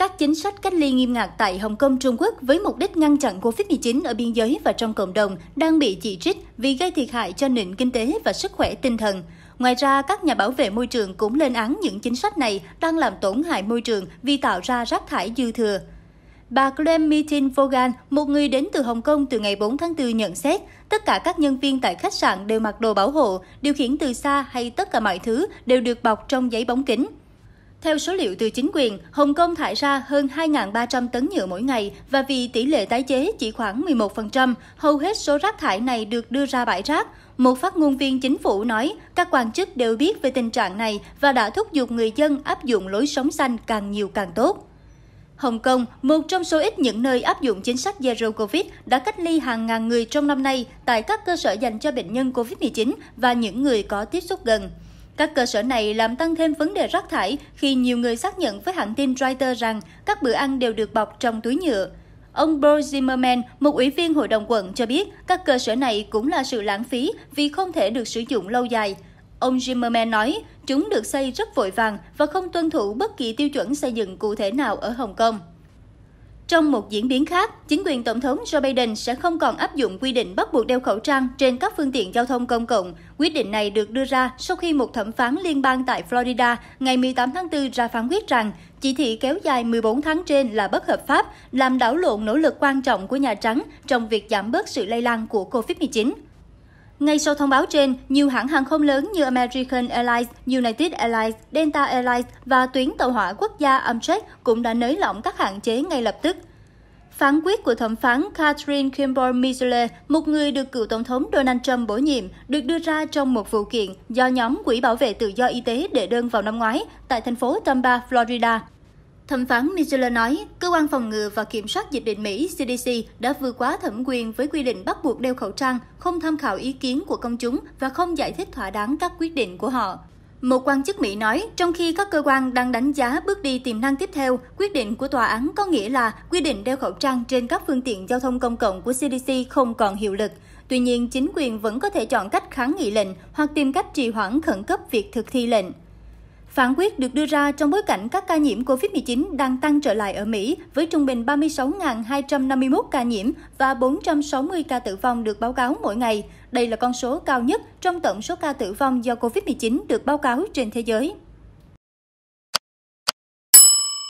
các chính sách cách ly nghiêm ngặt tại Hồng Kông, Trung Quốc với mục đích ngăn chặn COVID-19 ở biên giới và trong cộng đồng đang bị chỉ trích vì gây thiệt hại cho nền kinh tế và sức khỏe tinh thần. Ngoài ra, các nhà bảo vệ môi trường cũng lên án những chính sách này đang làm tổn hại môi trường vì tạo ra rác thải dư thừa. Bà Clem Tin Vogan, một người đến từ Hồng Kông từ ngày 4 tháng 4 nhận xét, tất cả các nhân viên tại khách sạn đều mặc đồ bảo hộ, điều khiển từ xa hay tất cả mọi thứ đều được bọc trong giấy bóng kính. Theo số liệu từ chính quyền, Hồng Kông thải ra hơn 2.300 tấn nhựa mỗi ngày và vì tỷ lệ tái chế chỉ khoảng 11%, hầu hết số rác thải này được đưa ra bãi rác. Một phát ngôn viên chính phủ nói, các quan chức đều biết về tình trạng này và đã thúc giục người dân áp dụng lối sống xanh càng nhiều càng tốt. Hồng Kông, một trong số ít những nơi áp dụng chính sách Zero Covid, đã cách ly hàng ngàn người trong năm nay tại các cơ sở dành cho bệnh nhân COVID-19 và những người có tiếp xúc gần. Các cơ sở này làm tăng thêm vấn đề rác thải khi nhiều người xác nhận với hãng tin Reuters rằng các bữa ăn đều được bọc trong túi nhựa. Ông Bo Zimmerman, một ủy viên hội đồng quận, cho biết các cơ sở này cũng là sự lãng phí vì không thể được sử dụng lâu dài. Ông Zimmerman nói, chúng được xây rất vội vàng và không tuân thủ bất kỳ tiêu chuẩn xây dựng cụ thể nào ở Hồng Kông. Trong một diễn biến khác, chính quyền Tổng thống Joe Biden sẽ không còn áp dụng quy định bắt buộc đeo khẩu trang trên các phương tiện giao thông công cộng. Quyết định này được đưa ra sau khi một thẩm phán liên bang tại Florida ngày 18 tháng 4 ra phán quyết rằng chỉ thị kéo dài 14 tháng trên là bất hợp pháp, làm đảo lộn nỗ lực quan trọng của Nhà Trắng trong việc giảm bớt sự lây lan của COVID-19. Ngay sau thông báo trên, nhiều hãng hàng không lớn như American Airlines, United Airlines, Delta Airlines và tuyến tàu hỏa quốc gia Amtrak cũng đã nới lỏng các hạn chế ngay lập tức. Phán quyết của thẩm phán Catherine Kimball Misler, một người được cựu Tổng thống Donald Trump bổ nhiệm, được đưa ra trong một vụ kiện do nhóm Quỹ bảo vệ tự do y tế đệ đơn vào năm ngoái tại thành phố Tampa, Florida. Thẩm phán Miller nói, Cơ quan phòng ngừa và kiểm soát dịch bệnh Mỹ CDC đã vượt quá thẩm quyền với quy định bắt buộc đeo khẩu trang, không tham khảo ý kiến của công chúng và không giải thích thỏa đáng các quyết định của họ. Một quan chức Mỹ nói, trong khi các cơ quan đang đánh giá bước đi tiềm năng tiếp theo, quyết định của tòa án có nghĩa là quy định đeo khẩu trang trên các phương tiện giao thông công cộng của CDC không còn hiệu lực. Tuy nhiên, chính quyền vẫn có thể chọn cách kháng nghị lệnh hoặc tìm cách trì hoãn khẩn cấp việc thực thi lệnh. Phán quyết được đưa ra trong bối cảnh các ca nhiễm COVID-19 đang tăng trở lại ở Mỹ với trung bình 36.251 ca nhiễm và 460 ca tử vong được báo cáo mỗi ngày. Đây là con số cao nhất trong tổng số ca tử vong do COVID-19 được báo cáo trên thế giới.